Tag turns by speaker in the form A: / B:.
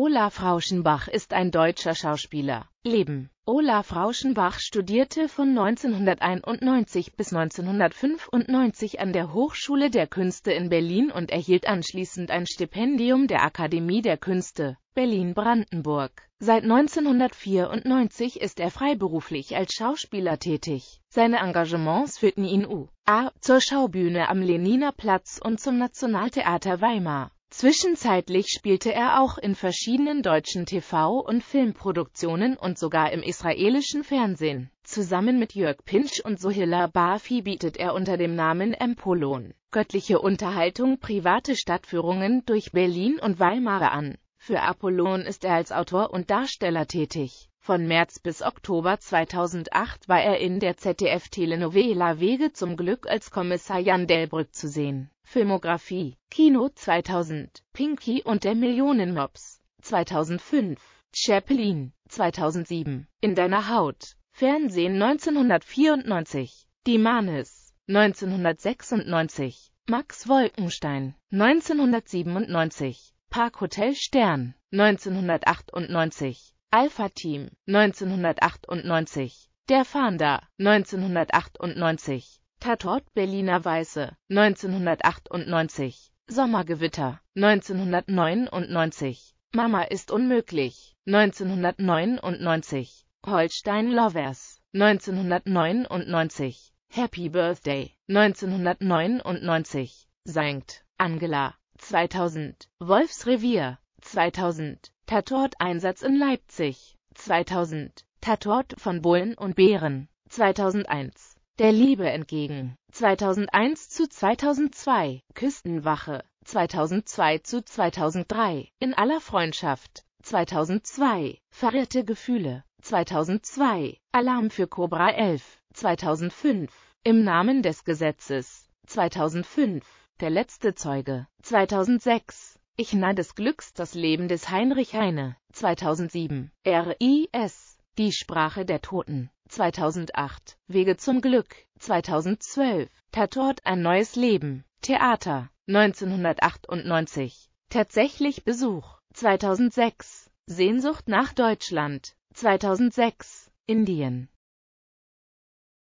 A: Olaf Rauschenbach ist ein deutscher Schauspieler. Leben Olaf Rauschenbach studierte von 1991 bis 1995 an der Hochschule der Künste in Berlin und erhielt anschließend ein Stipendium der Akademie der Künste Berlin-Brandenburg. Seit 1994 ist er freiberuflich als Schauspieler tätig. Seine Engagements führten ihn U.A. zur Schaubühne am Leniner Platz und zum Nationaltheater Weimar. Zwischenzeitlich spielte er auch in verschiedenen deutschen TV- und Filmproduktionen und sogar im israelischen Fernsehen. Zusammen mit Jörg Pinch und Sohila Bafi bietet er unter dem Namen Empolon göttliche Unterhaltung private Stadtführungen durch Berlin und Weimar an. Für Apollon ist er als Autor und Darsteller tätig. Von März bis Oktober 2008 war er in der ZDF-Telenovela Wege zum Glück als Kommissar Jan Delbrück zu sehen. Filmografie Kino 2000 Pinky und der Millionenmops 2005 Chaplin 2007 In deiner Haut Fernsehen 1994 Die Manis 1996 Max Wolkenstein 1997 Parkhotel Stern 1998 Alpha Team 1998, Der Fahnder 1998, Tatort Berliner Weiße 1998, Sommergewitter 1999, Mama ist unmöglich 1999, Holstein Lovers 1999, Happy Birthday 1999, Sankt Angela 2000, Wolfsrevier 2000 Tatort-Einsatz in Leipzig 2000, Tatort von Bullen und Bären 2001, Der Liebe entgegen 2001 zu 2002, Küstenwache 2002 zu 2003, In aller Freundschaft 2002, Verirrte Gefühle 2002, Alarm für Cobra 11 2005, Im Namen des Gesetzes 2005, Der letzte Zeuge 2006 ich nahm des Glücks das Leben des Heinrich Heine, 2007, RIS, Die Sprache der Toten, 2008, Wege zum Glück, 2012, Tatort Ein neues Leben, Theater, 1998, Tatsächlich Besuch, 2006, Sehnsucht nach Deutschland, 2006, Indien,